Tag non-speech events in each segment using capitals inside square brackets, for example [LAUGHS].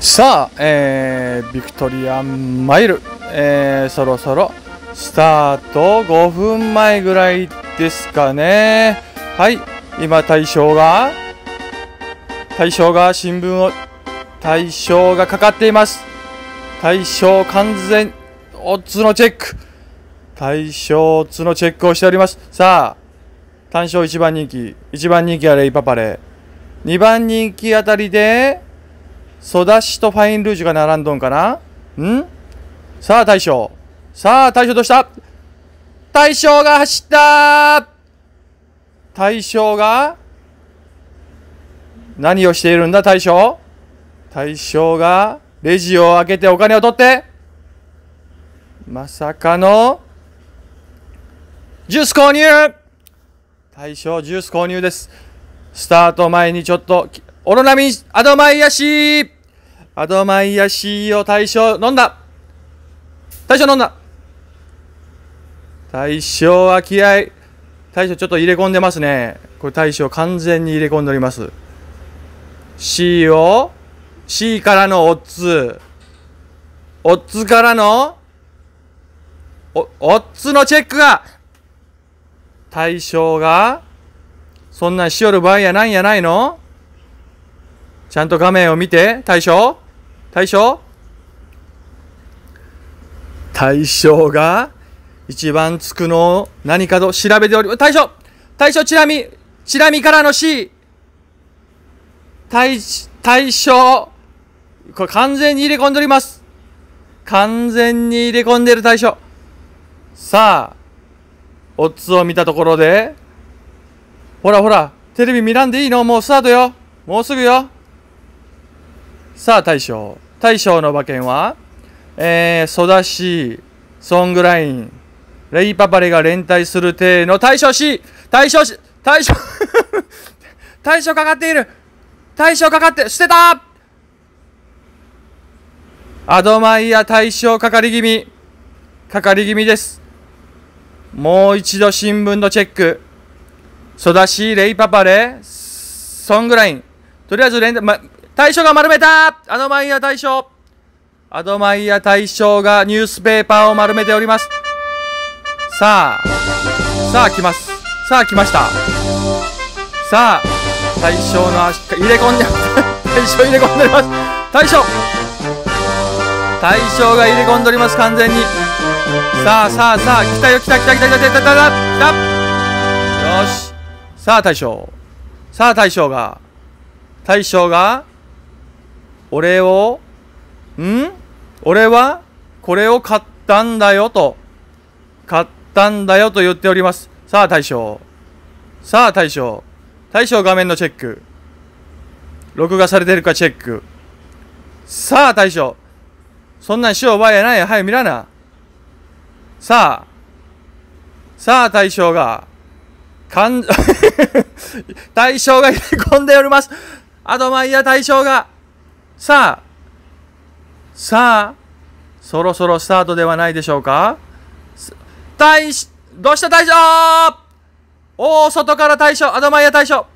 さあ、えー、ビクトリアマイル、えー、そろそろスタート5分前ぐらいですかね。はい、今大将が、大将が新聞を、大将がかかっています。大将完全、オッズのチェック。大将オッズのチェックをしております。さあ、単勝1番人気、1番人気はレイパパレ。2番人気あたりで、ソダシとファインルージュが並んどんかなんさあ大将。さあ大将どうした大将が走った大将が何をしているんだ大将大将がレジを開けてお金を取ってまさかのジュース購入大将ジュース購入です。スタート前にちょっと、オロナミンアドマイヤシーアドマイヤ C を大将飲んだ大将飲んだ大将は気合大将ちょっと入れ込んでますねこれ大将完全に入れ込んでおります C を C からのオッズオッズからのおオッズのチェックが対象がそんなんしよる場合やないんやないのちゃんと画面を見て、大将大将大将が一番つくのを何かと調べており、大将大将チラミチラミからの C! 大、大将これ完全に入れ込んでおります完全に入れ込んでる大将さあ、オッズを見たところで、ほらほら、テレビ見らんでいいのもうスタートよもうすぐよさあ大将。大将の馬券は、えー、ソダシソングライン、レイパパレが連帯する体の大将 C! 大将 C! 大将大将かかっている大将かかって捨てたアドマイヤ大将かかり気味。かかり気味です。もう一度新聞のチェック。ソダシレイパパレ、ソングライン。とりあえず連、ま、大将が丸めたアドマイヤ大将アドマイヤ大将がニュースペーパーを丸めております。さあ、さあ来ます。さあ来ました。さあ、大将の足、入れ込んで、[LAUGHS] 大将入れ込んでおります。大将大将が入れ込んでおります、完全に。さあさあさあ、来たよ、来た来た来た来た来た来た来た来たよし。さあ大将。さあ大将が、大将が、俺を、ん俺はこれを買ったんだよと、買ったんだよと言っております。さあ、大将。さあ、大将。大将画面のチェック。録画されてるかチェック。さあ、大将。そんなんしようばやないや。はい、見らな。さあ。さあ、大将が。かん、[LAUGHS] 大将が入れ込んでおります。アドマイヤ大将が。さあ、さあ、そろそろスタートではないでしょうか大し、どうした大将おお、外から大将アドマイヤ大将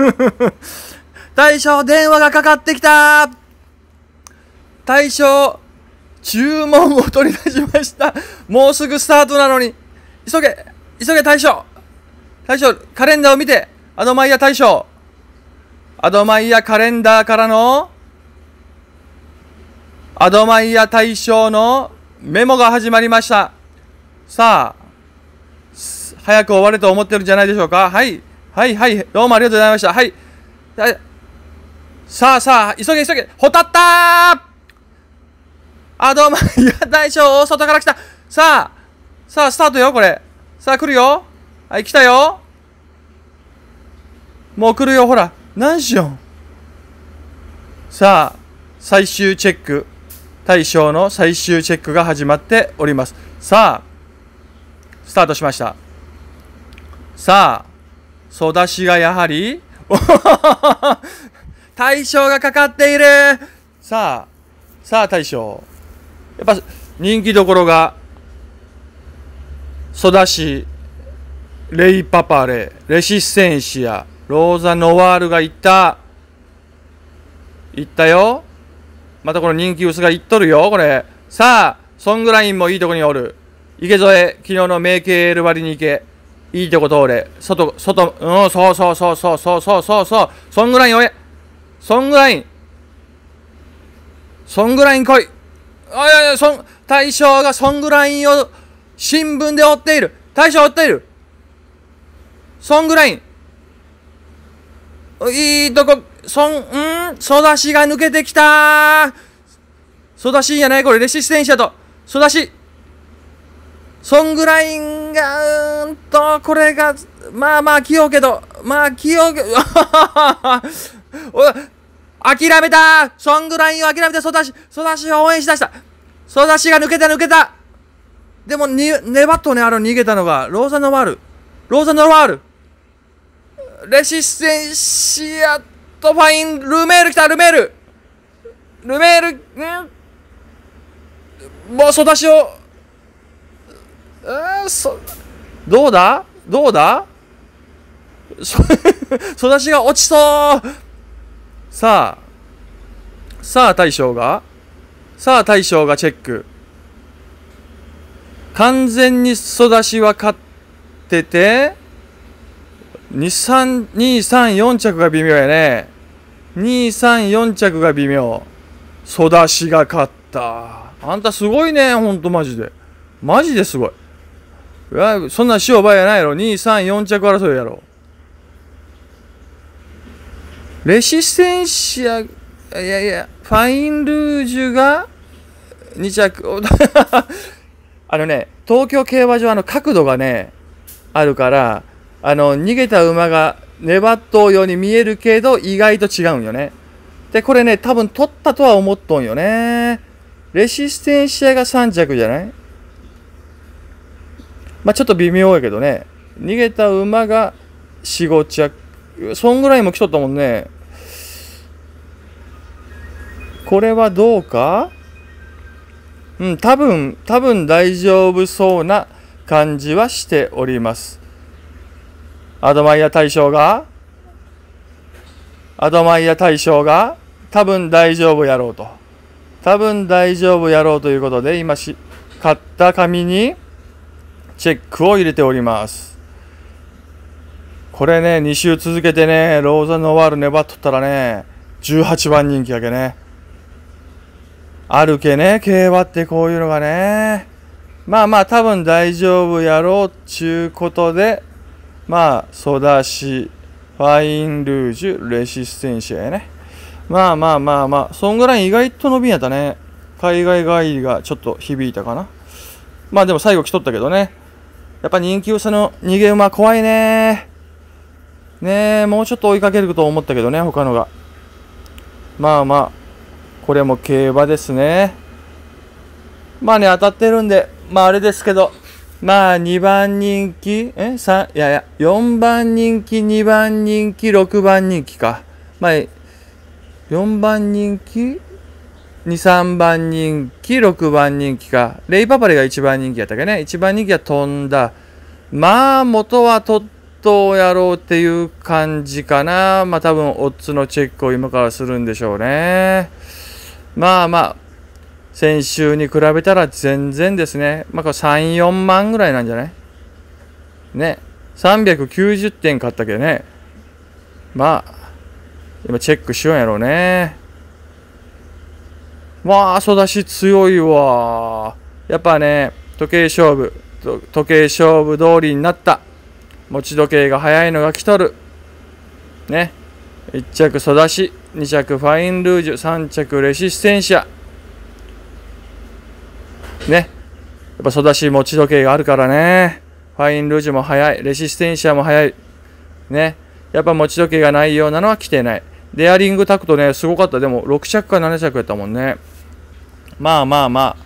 [LAUGHS] 大将、電話がかかってきた大将、注文を取り出しました。もうすぐスタートなのに。急げ急げ大将大将、カレンダーを見てアドマイヤ大将アドマイヤカレンダーからのアドマイヤ大賞のメモが始まりました。さあ、早く終われと思ってるんじゃないでしょうか。はい。はいはい。どうもありがとうございました。はい。さあさあ、急げ急げ。ホタッタアドマイヤ大賞、外から来た。さあ、さあ、スタートよ、これ。さあ、来るよ。はい、来たよ。もう来るよ、ほら。何しよんさあ最終チェック大賞の最終チェックが始まっておりますさあスタートしましたさあソダシがやはり [LAUGHS] 大賞がかかっているさあさあ大賞やっぱ人気どころがソダシレイパパレレシスセンシアローザ・ノワールが行った。行ったよ。またこの人気薄が行っとるよ、これ。さあ、ソングラインもいいとこにおる。池添、昨日の名経ール割に行け。いいとこ通れ。外、外、うん、そうそうそうそうそうそうそうそう。ソングラインおえ。ソングライン。ソングライン来い。あいやいや、そん、大将がソングラインを新聞で追っている。大将追っている。ソングライン。いいとこ、そん、んソダシが抜けてきたソダシやないこれ、レシステンシャと。ソダシ。ソングラインが、うんと、これが、まあまあ、器用けど、まあ、器用け、[LAUGHS] お、諦めたソングラインを諦めて、ソダシ、ソダシを応援しだした。ソダシが抜けた、抜けたでも、に、粘っとね、あの、逃げたのが、ローザノワール。ローザノワール。レシステンシアとファイン、ルメール来た、ルメールルメール、んもう、ソダシオ、えそ、どうだどうだそ、育 [LAUGHS] ちが落ちそうさあ、さあ大将が、さあ大将がチェック。完全に育ちは勝ってて、234着が微妙やね234着が微妙育ちが勝ったあんたすごいねほんとマジでマジですごいいそんな塩ばやないやろ234着争いやろレシセンシアいやいやファインルージュが2着 [LAUGHS] あのね東京競馬場の角度がねあるからあの、逃げた馬が粘っとうように見えるけど、意外と違うんよね。で、これね、多分取ったとは思っとんよね。レシステンシアが3着じゃないまあ、ちょっと微妙やけどね。逃げた馬が4、5着。そんぐらいも来とったもんね。これはどうかうん、多分、多分大丈夫そうな感じはしております。アドマイヤ大将が、アドマイヤ大将が、多分大丈夫やろうと。多分大丈夫やろうということで、今し、買った紙にチェックを入れております。これね、2週続けてね、ローザノワール粘っとったらね、18番人気やけね。あるけね、競馬ってこういうのがね。まあまあ、多分大丈夫やろうっちゅうことで、まあ、ソダシ、ファインルージュ、レシステンシアやね。まあまあまあまあ、そんぐらい意外と伸びんやったね。海外帰りがちょっと響いたかな。まあでも最後来とったけどね。やっぱ人気者の逃げ馬怖いねねえ、もうちょっと追いかけると思ったけどね、他のが。まあまあ、これも競馬ですね。まあね、当たってるんで、まああれですけど、まあ、2番人気、え ?3、いやいや、4番人気、2番人気、6番人気か。まあ、4番人気、2、3番人気、6番人気か。レイパパレが1番人気やったっけね。1番人気は飛んだ。まあ、元は取っやろうっていう感じかな。まあ多分、オッズのチェックを今からするんでしょうね。まあまあ、先週に比べたら全然ですね、まあ、これ3、4万ぐらいなんじゃないね、390点買ったけどね、まあ、今チェックしようやろうね。わあ、育ち強いわ。やっぱね、時計勝負、時計勝負通りになった。持ち時計が早いのが来とる。ね。1着、ソダシ、2着、ファインルージュ、3着、レシステンシア。ね。やっぱ育ち持ち時計があるからね。ファインルージュも速い。レシステンシアも速い。ね。やっぱ持ち時計がないようなのは来てない。デアリングタクトね、すごかった。でも6着か7着やったもんね。まあまあまあ。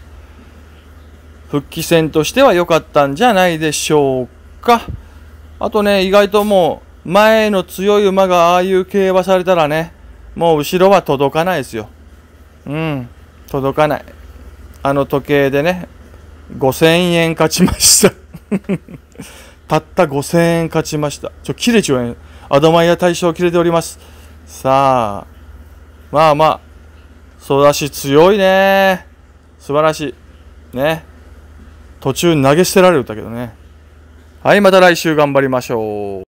復帰戦としては良かったんじゃないでしょうか。あとね、意外ともう、前の強い馬がああいう競馬されたらね、もう後ろは届かないですよ。うん、届かない。あの時計でね、5000円勝ちました [LAUGHS] たった5000円勝ちました。ちょ、切れちゃうアドマイヤ大賞切れております。さあ、まあまあ、そうし強いね。素晴らしい。ね。途中投げ捨てられるんだけどね。はい、また来週頑張りましょう。